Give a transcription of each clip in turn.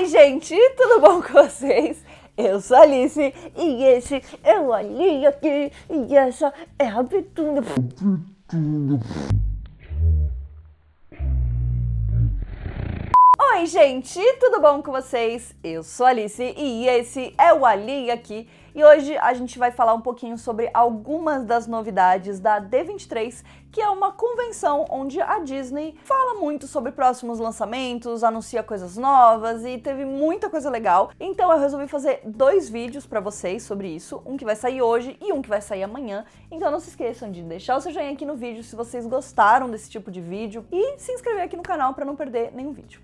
É é Oi, gente, tudo bom com vocês? Eu sou a Alice e esse é o Ali aqui e essa é a Vituna. Oi, gente, tudo bom com vocês? Eu sou a Alice e esse é o Ali aqui e hoje a gente vai falar um pouquinho sobre algumas das novidades da D23, que é uma convenção onde a Disney fala muito sobre próximos lançamentos, anuncia coisas novas e teve muita coisa legal. Então eu resolvi fazer dois vídeos para vocês sobre isso, um que vai sair hoje e um que vai sair amanhã. Então não se esqueçam de deixar o seu joinha aqui no vídeo se vocês gostaram desse tipo de vídeo e se inscrever aqui no canal para não perder nenhum vídeo.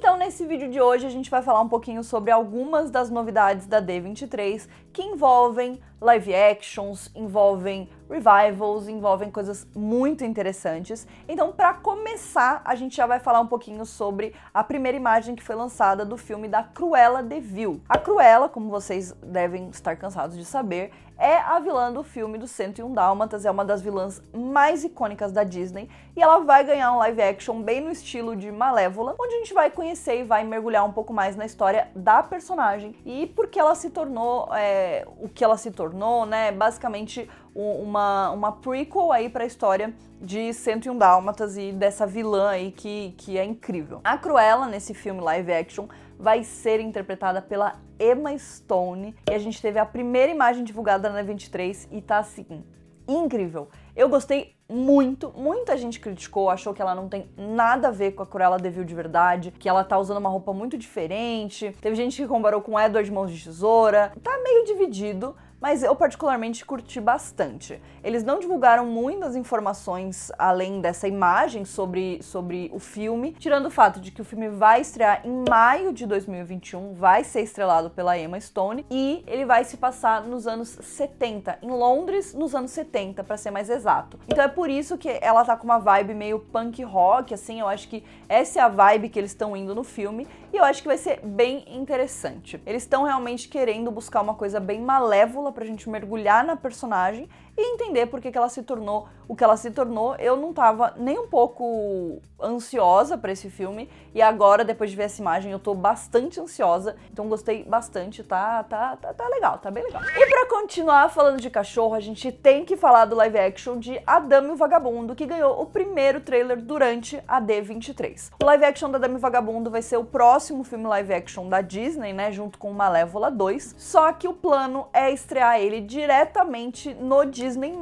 Então, nesse vídeo de hoje, a gente vai falar um pouquinho sobre algumas das novidades da D23 que envolvem live actions, envolvem revivals, envolvem coisas muito interessantes. Então, para começar, a gente já vai falar um pouquinho sobre a primeira imagem que foi lançada do filme da Cruella de Vil. A Cruella, como vocês devem estar cansados de saber, é a vilã do filme do 101 Dálmatas, é uma das vilãs mais icônicas da Disney, e ela vai ganhar um live action bem no estilo de Malévola, onde a gente vai conhecer e vai mergulhar um pouco mais na história da personagem e porque ela se tornou é, o que ela se tornou, né? Basicamente uma, uma prequel aí a história de 101 Dálmatas e dessa vilã aí que, que é incrível. A Cruella, nesse filme live action, vai ser interpretada pela Emma Stone. E a gente teve a primeira imagem divulgada na 23 e tá assim, incrível. Eu gostei muito, muita gente criticou, achou que ela não tem nada a ver com a Cruella de de verdade, que ela tá usando uma roupa muito diferente. Teve gente que comparou com Edward Mãos de Tesoura. Tá meio dividido, mas eu particularmente curti bastante. Eles não divulgaram muitas informações além dessa imagem sobre, sobre o filme, tirando o fato de que o filme vai estrear em maio de 2021, vai ser estrelado pela Emma Stone e ele vai se passar nos anos 70, em Londres, nos anos 70, para ser mais exato. Então é por isso que ela tá com uma vibe meio punk rock, assim, eu acho que essa é a vibe que eles estão indo no filme e eu acho que vai ser bem interessante. Eles estão realmente querendo buscar uma coisa bem malévola nova pra gente mergulhar na personagem e entender por que, que ela se tornou o que ela se tornou. Eu não tava nem um pouco ansiosa para esse filme e agora, depois de ver essa imagem, eu tô bastante ansiosa. Então gostei bastante, tá, tá, tá, tá legal, tá bem legal. E pra continuar falando de cachorro, a gente tem que falar do live action de Adame o Vagabundo, que ganhou o primeiro trailer durante a D23. O live action da Adame o Vagabundo vai ser o próximo filme live action da Disney, né, junto com Malévola 2, só que o plano é estrear estrear ele diretamente no Disney+,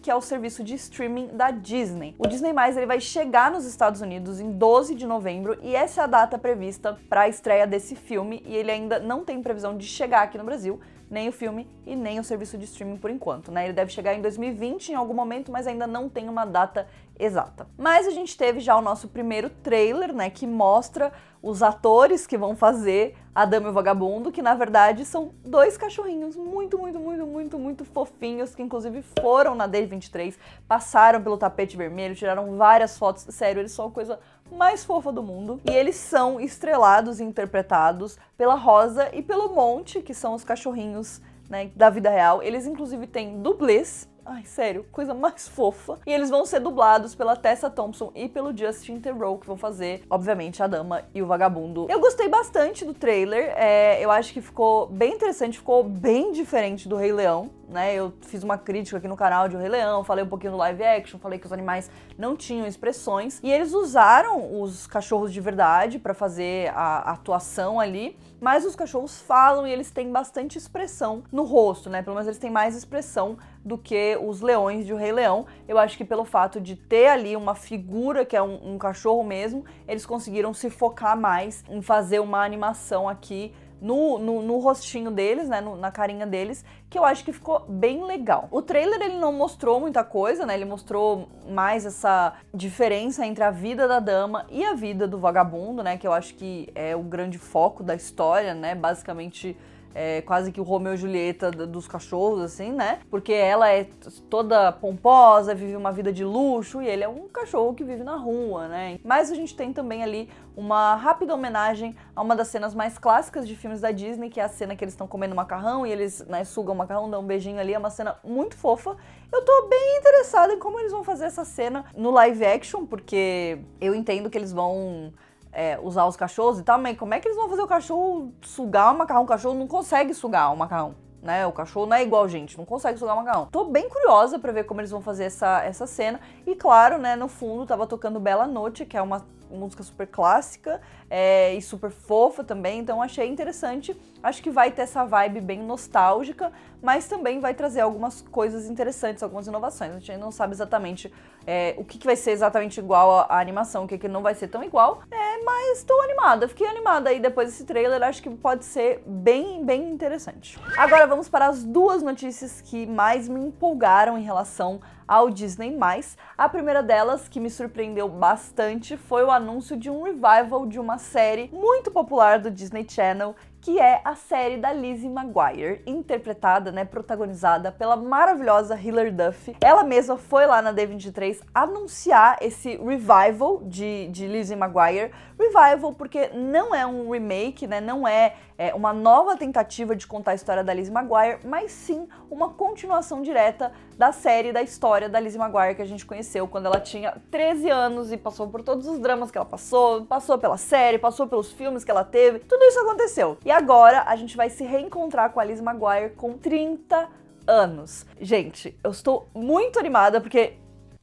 que é o serviço de streaming da Disney. O Disney+, ele vai chegar nos Estados Unidos em 12 de novembro e essa é a data prevista para a estreia desse filme e ele ainda não tem previsão de chegar aqui no Brasil, nem o filme e nem o serviço de streaming por enquanto, né? Ele deve chegar em 2020 em algum momento, mas ainda não tem uma data exata. Mas a gente teve já o nosso primeiro trailer, né, que mostra os atores que vão fazer a Dama e o Vagabundo, que na verdade são dois cachorrinhos muito, muito, muito, muito, muito fofinhos, que inclusive foram na D23, passaram pelo tapete vermelho, tiraram várias fotos. Sério, eles são uma coisa mais fofa do mundo. E eles são estrelados e interpretados pela Rosa e pelo Monte, que são os cachorrinhos né, da vida real. Eles inclusive têm dublês Ai, sério, coisa mais fofa. E eles vão ser dublados pela Tessa Thompson e pelo Justin Theroux, que vão fazer, obviamente, a Dama e o Vagabundo. Eu gostei bastante do trailer, é, eu acho que ficou bem interessante, ficou bem diferente do Rei Leão. Né, eu fiz uma crítica aqui no canal de O Rei Leão, falei um pouquinho do live action, falei que os animais não tinham expressões. E eles usaram os cachorros de verdade para fazer a atuação ali, mas os cachorros falam e eles têm bastante expressão no rosto, né? Pelo menos eles têm mais expressão do que os leões de O Rei Leão. Eu acho que pelo fato de ter ali uma figura que é um, um cachorro mesmo, eles conseguiram se focar mais em fazer uma animação aqui no, no, no, rostinho deles, né, no, na carinha deles, que eu acho que ficou bem legal. O trailer ele não mostrou muita coisa, né? Ele mostrou mais essa diferença entre a vida da dama e a vida do vagabundo, né? Que eu acho que é o grande foco da história, né? Basicamente é, quase que o Romeu e Julieta dos cachorros, assim, né? Porque ela é toda pomposa, vive uma vida de luxo e ele é um cachorro que vive na rua, né? Mas a gente tem também ali uma rápida homenagem a uma das cenas mais clássicas de filmes da Disney, que é a cena que eles estão comendo macarrão e eles né, sugam o macarrão, dão um beijinho ali, é uma cena muito fofa. Eu tô bem interessada em como eles vão fazer essa cena no live action, porque eu entendo que eles vão é, usar os cachorros e tal, mas como é que eles vão fazer o cachorro sugar o macarrão? O cachorro não consegue sugar o macarrão. Né? O cachorro não é igual gente, não consegue sugar o macarrão. Tô bem curiosa para ver como eles vão fazer essa, essa cena. E claro, né, no fundo tava tocando Bela Noite, que é uma música super clássica é, e super fofa também, então achei interessante. Acho que vai ter essa vibe bem nostálgica, mas também vai trazer algumas coisas interessantes, algumas inovações. A gente ainda não sabe exatamente é, o que, que, vai ser exatamente igual à animação, o que, que não vai ser tão igual, é, mas estou animada, fiquei animada aí depois desse trailer, acho que pode ser bem, bem interessante. Agora vamos para as duas notícias que mais me empolgaram em relação ao Disney+. A primeira delas, que me surpreendeu bastante, foi o anúncio de um revival de uma série muito popular do Disney Channel que é a série da Lizzie McGuire, interpretada, né, protagonizada pela maravilhosa Hilary Duff. Ela mesma foi lá na D23 anunciar esse revival de, de Lizzie McGuire. Revival porque não é um remake, né, não é, é uma nova tentativa de contar a história da Lizzie McGuire, mas sim uma continuação direta da série, da história da Lizzie McGuire que a gente conheceu quando ela tinha 13 anos e passou por todos os dramas que ela passou, passou pela série, passou pelos filmes que ela teve, tudo isso aconteceu. E agora a gente vai se reencontrar com a Liz Maguire com 30 anos. Gente, eu estou muito animada porque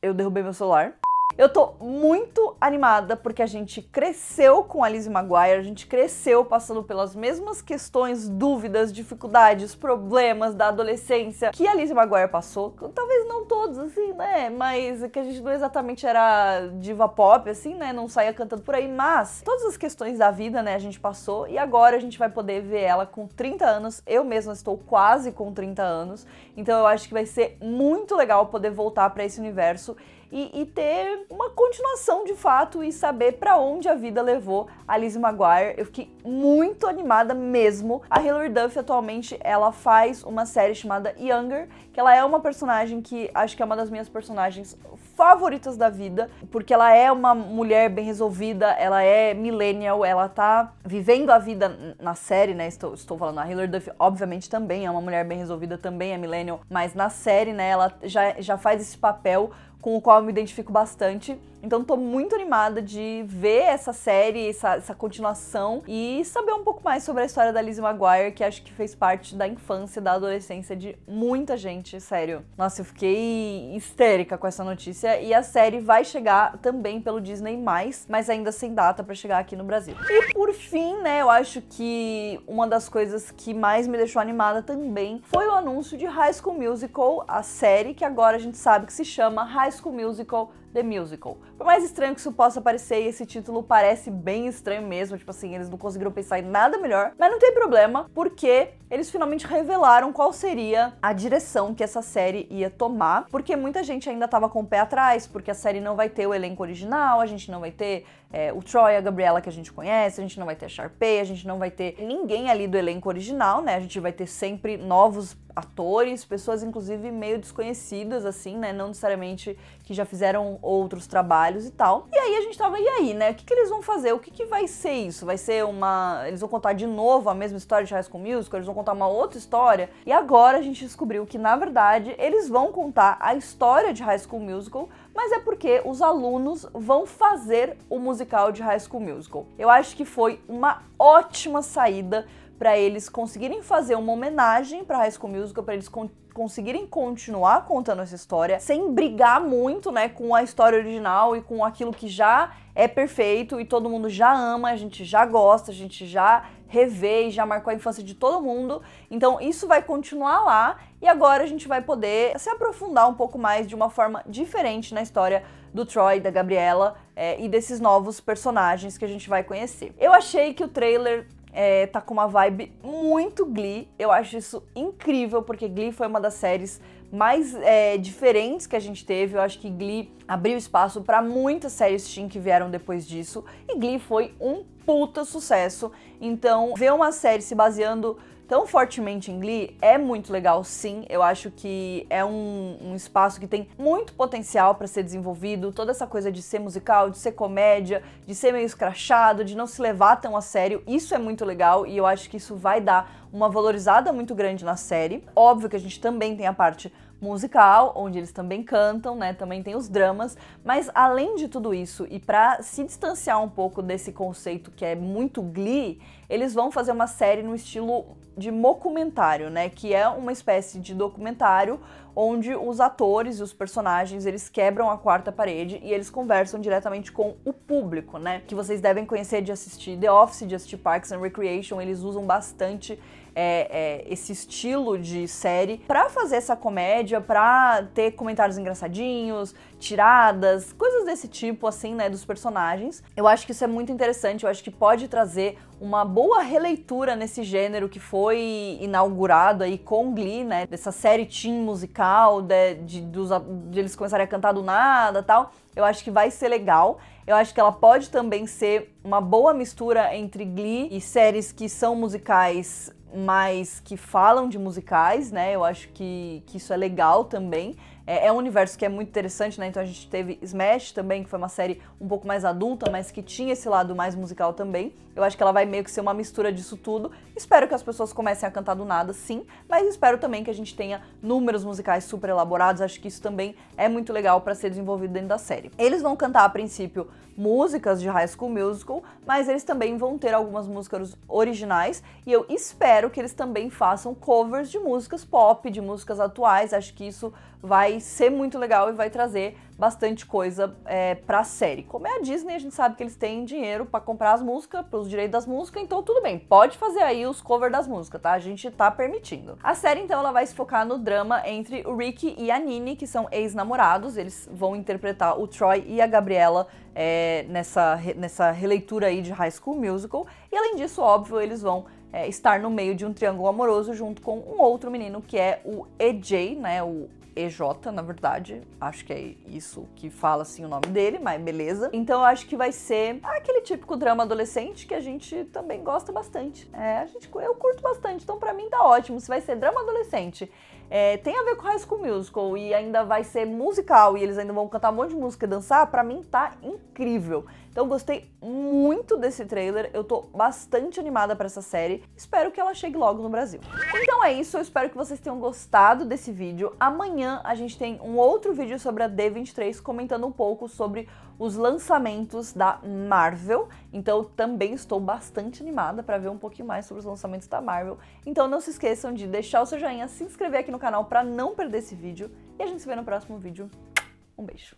eu derrubei meu celular. Eu tô muito animada porque a gente cresceu com a Lizzie Maguire, a gente cresceu passando pelas mesmas questões, dúvidas, dificuldades, problemas da adolescência que a Lizzie Maguire passou. Talvez não todos, assim, né? Mas que a gente não exatamente era diva pop, assim, né? Não saía cantando por aí, mas todas as questões da vida, né, a gente passou e agora a gente vai poder ver ela com 30 anos. Eu mesma estou quase com 30 anos, então eu acho que vai ser muito legal poder voltar para esse universo e, e ter uma continuação de fato e saber para onde a vida levou a Lizzie McGuire. Eu fiquei muito animada mesmo. A Hilary Duff atualmente ela faz uma série chamada Younger, que ela é uma personagem que acho que é uma das minhas personagens favoritas da vida, porque ela é uma mulher bem resolvida, ela é millennial, ela tá vivendo a vida na série, né? Estou, estou falando, a Hilary Duff, obviamente, também é uma mulher bem resolvida, também é millennial, mas na série, né, ela já, já faz esse papel com o qual eu me identifico bastante. Então tô muito animada de ver essa série, essa, essa, continuação e saber um pouco mais sobre a história da Lizzie McGuire, que acho que fez parte da infância, da adolescência de muita gente, sério. Nossa, eu fiquei histérica com essa notícia e a série vai chegar também pelo Disney+, mas ainda sem data para chegar aqui no Brasil. E por fim, né, eu acho que uma das coisas que mais me deixou animada também foi o anúncio de High School Musical, a série que agora a gente sabe que se chama High High School Musical The Musical. Por mais estranho que isso possa parecer, esse título parece bem estranho mesmo, tipo assim, eles não conseguiram pensar em nada melhor, mas não tem problema, porque eles finalmente revelaram qual seria a direção que essa série ia tomar, porque muita gente ainda estava com o pé atrás, porque a série não vai ter o elenco original, a gente não vai ter é, o Troy, a Gabriela que a gente conhece, a gente não vai ter a Sharpay, a gente não vai ter ninguém ali do elenco original, né? A gente vai ter sempre novos atores, pessoas inclusive meio desconhecidas assim, né? Não necessariamente que já fizeram outros trabalhos e tal. E aí a gente tava, e aí, né? O que, que eles vão fazer? O que, que vai ser isso? Vai ser uma. Eles vão contar de novo a mesma história de High School Musical? Eles vão contar uma outra história? E agora a gente descobriu que, na verdade, eles vão contar a história de High School Musical, mas é porque os alunos vão fazer o musical de High School Musical. Eu acho que foi uma ótima saída para eles conseguirem fazer uma homenagem para High School Musical, para eles con conseguirem continuar contando essa história sem brigar muito, né, com a história original e com aquilo que já é perfeito e todo mundo já ama, a gente já gosta, a gente já revê e já marcou a infância de todo mundo. Então isso vai continuar lá e agora a gente vai poder se aprofundar um pouco mais de uma forma diferente na história do Troy, da Gabriela é, e desses novos personagens que a gente vai conhecer. Eu achei que o trailer é, tá com uma vibe muito Glee. Eu acho isso incrível, porque Glee foi uma das séries mais é, diferentes que a gente teve. Eu acho que Glee abriu espaço para muitas séries teen que vieram depois disso e Glee foi um puta sucesso. Então, ver uma série se baseando tão fortemente em Glee é muito legal, sim. Eu acho que é um, um espaço que tem muito potencial para ser desenvolvido. Toda essa coisa de ser musical, de ser comédia, de ser meio escrachado, de não se levar tão a sério, isso é muito legal e eu acho que isso vai dar uma valorizada muito grande na série. Óbvio que a gente também tem a parte musical, onde eles também cantam, né? Também tem os dramas, mas além de tudo isso e para se distanciar um pouco desse conceito que é muito Glee, eles vão fazer uma série no estilo de mocumentário, né? Que é uma espécie de documentário onde os atores e os personagens eles quebram a quarta parede e eles conversam diretamente com o público, né? Que vocês devem conhecer de assistir The Office, de assistir Parks and Recreation, eles usam bastante é, é, esse estilo de série para fazer essa comédia, para ter comentários engraçadinhos, tiradas, coisas desse tipo, assim, né, dos personagens. Eu acho que isso é muito interessante, eu acho que pode trazer uma boa releitura nesse gênero que foi inaugurado aí com Glee, né? Dessa série teen musical, de, de, dos, de eles começarem a cantar do nada tal. Eu acho que vai ser legal. Eu acho que ela pode também ser uma boa mistura entre Glee e séries que são musicais, mas que falam de musicais, né? Eu acho que, que isso é legal também. É, é um universo que é muito interessante, né? Então a gente teve Smash também, que foi uma série um pouco mais adulta, mas que tinha esse lado mais musical também. Eu acho que ela vai meio que ser uma mistura disso tudo. Espero que as pessoas comecem a cantar do nada, sim, mas espero também que a gente tenha números musicais super elaborados. Acho que isso também é muito legal para ser desenvolvido dentro da série. Eles vão cantar a princípio músicas de High School Musical, mas eles também vão ter algumas músicas originais e eu espero que eles também façam covers de músicas pop, de músicas atuais. Acho que isso vai ser muito legal e vai trazer bastante coisa é, para a série. Como é a Disney, a gente sabe que eles têm dinheiro para comprar as músicas, para os direitos das músicas, então tudo bem, pode fazer aí os covers das músicas, tá? A gente tá permitindo. A série, então, ela vai se focar no drama entre o Rick e a Nini, que são ex-namorados, eles vão interpretar o Troy e a Gabriela é, nessa, nessa releitura aí de High School Musical, e além disso, óbvio, eles vão é, estar no meio de um triângulo amoroso junto com um outro menino que é o EJ, né, o EJ, na verdade. Acho que é isso que fala assim o nome dele, mas beleza. Então eu acho que vai ser aquele típico drama adolescente que a gente também gosta bastante. É, a gente, eu curto bastante, então para mim tá ótimo. Se vai ser drama adolescente é, tem a ver com High School Musical e ainda vai ser musical e eles ainda vão cantar um monte de música e dançar, pra mim tá incrível. Então gostei muito desse trailer, eu tô bastante animada para essa série, espero que ela chegue logo no Brasil. Então é isso, eu espero que vocês tenham gostado desse vídeo. Amanhã a gente tem um outro vídeo sobre a D23 comentando um pouco sobre os lançamentos da Marvel. Então também estou bastante animada para ver um pouquinho mais sobre os lançamentos da Marvel. Então não se esqueçam de deixar o seu joinha, se inscrever aqui no canal para não perder esse vídeo e a gente se vê no próximo vídeo. Um beijo.